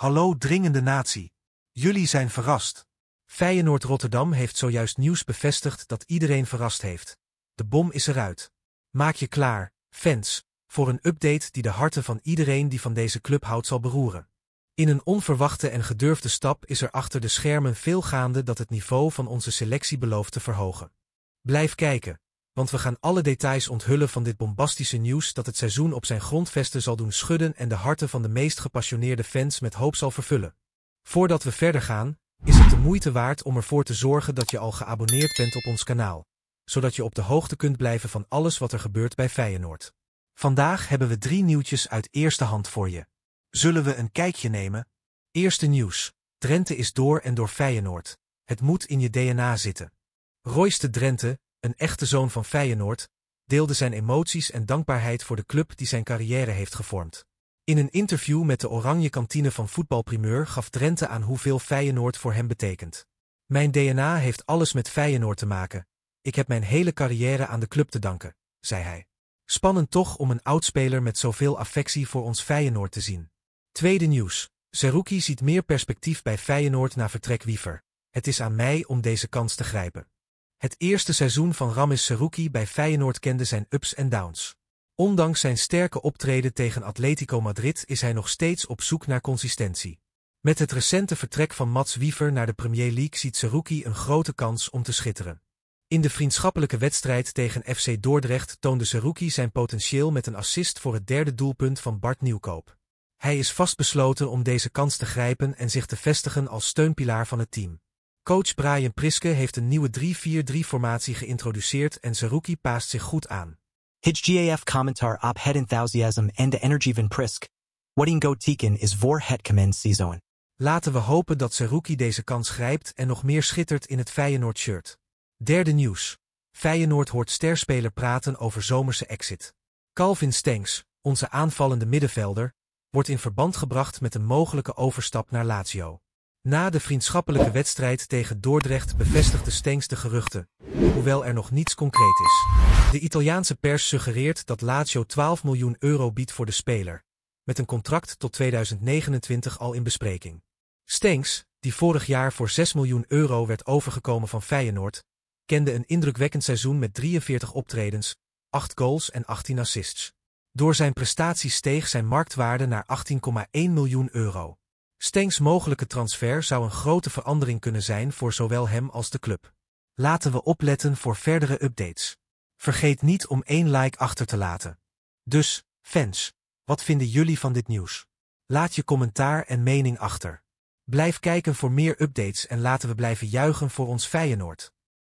Hallo dringende natie. Jullie zijn verrast. Feyenoord Rotterdam heeft zojuist nieuws bevestigd dat iedereen verrast heeft. De bom is eruit. Maak je klaar, fans, voor een update die de harten van iedereen die van deze club houdt zal beroeren. In een onverwachte en gedurfde stap is er achter de schermen veel gaande dat het niveau van onze selectie belooft te verhogen. Blijf kijken want we gaan alle details onthullen van dit bombastische nieuws dat het seizoen op zijn grondvesten zal doen schudden en de harten van de meest gepassioneerde fans met hoop zal vervullen. Voordat we verder gaan, is het de moeite waard om ervoor te zorgen dat je al geabonneerd bent op ons kanaal, zodat je op de hoogte kunt blijven van alles wat er gebeurt bij Feyenoord. Vandaag hebben we drie nieuwtjes uit eerste hand voor je. Zullen we een kijkje nemen? Eerste nieuws. Drenthe is door en door Feyenoord. Het moet in je DNA zitten. Royce Drenthe, een echte zoon van Feyenoord, deelde zijn emoties en dankbaarheid voor de club die zijn carrière heeft gevormd. In een interview met de Oranje Kantine van Voetbalprimeur gaf Drenthe aan hoeveel Feyenoord voor hem betekent. Mijn DNA heeft alles met Feyenoord te maken. Ik heb mijn hele carrière aan de club te danken, zei hij. Spannend toch om een oudspeler met zoveel affectie voor ons Feyenoord te zien. Tweede nieuws. Zerouki ziet meer perspectief bij Feyenoord na vertrek Wiever. Het is aan mij om deze kans te grijpen. Het eerste seizoen van Ramis Seruki bij Feyenoord kende zijn ups en downs. Ondanks zijn sterke optreden tegen Atletico Madrid is hij nog steeds op zoek naar consistentie. Met het recente vertrek van Mats Wiever naar de Premier League ziet Seruki een grote kans om te schitteren. In de vriendschappelijke wedstrijd tegen FC Dordrecht toonde Seruki zijn potentieel met een assist voor het derde doelpunt van Bart Nieuwkoop. Hij is vastbesloten om deze kans te grijpen en zich te vestigen als steunpilaar van het team. Coach Brian Priske heeft een nieuwe 3-4-3-formatie geïntroduceerd en Zeruki paast zich goed aan. His GAF commentaar op het enthusiasm en de energie van Prisk. Wat go teken is voor het komend seizoen. Laten we hopen dat Zeruki deze kans grijpt en nog meer schittert in het Feyenoord-shirt. Derde nieuws. Feyenoord hoort sterspeler praten over zomerse exit. Calvin Stengs, onze aanvallende middenvelder, wordt in verband gebracht met een mogelijke overstap naar Lazio. Na de vriendschappelijke wedstrijd tegen Dordrecht bevestigde Stengs de geruchten, hoewel er nog niets concreet is. De Italiaanse pers suggereert dat Lazio 12 miljoen euro biedt voor de speler, met een contract tot 2029 al in bespreking. Stengs, die vorig jaar voor 6 miljoen euro werd overgekomen van Feyenoord, kende een indrukwekkend seizoen met 43 optredens, 8 goals en 18 assists. Door zijn prestaties steeg zijn marktwaarde naar 18,1 miljoen euro. Stengs mogelijke transfer zou een grote verandering kunnen zijn voor zowel hem als de club. Laten we opletten voor verdere updates. Vergeet niet om één like achter te laten. Dus, fans, wat vinden jullie van dit nieuws? Laat je commentaar en mening achter. Blijf kijken voor meer updates en laten we blijven juichen voor ons Feyenoord.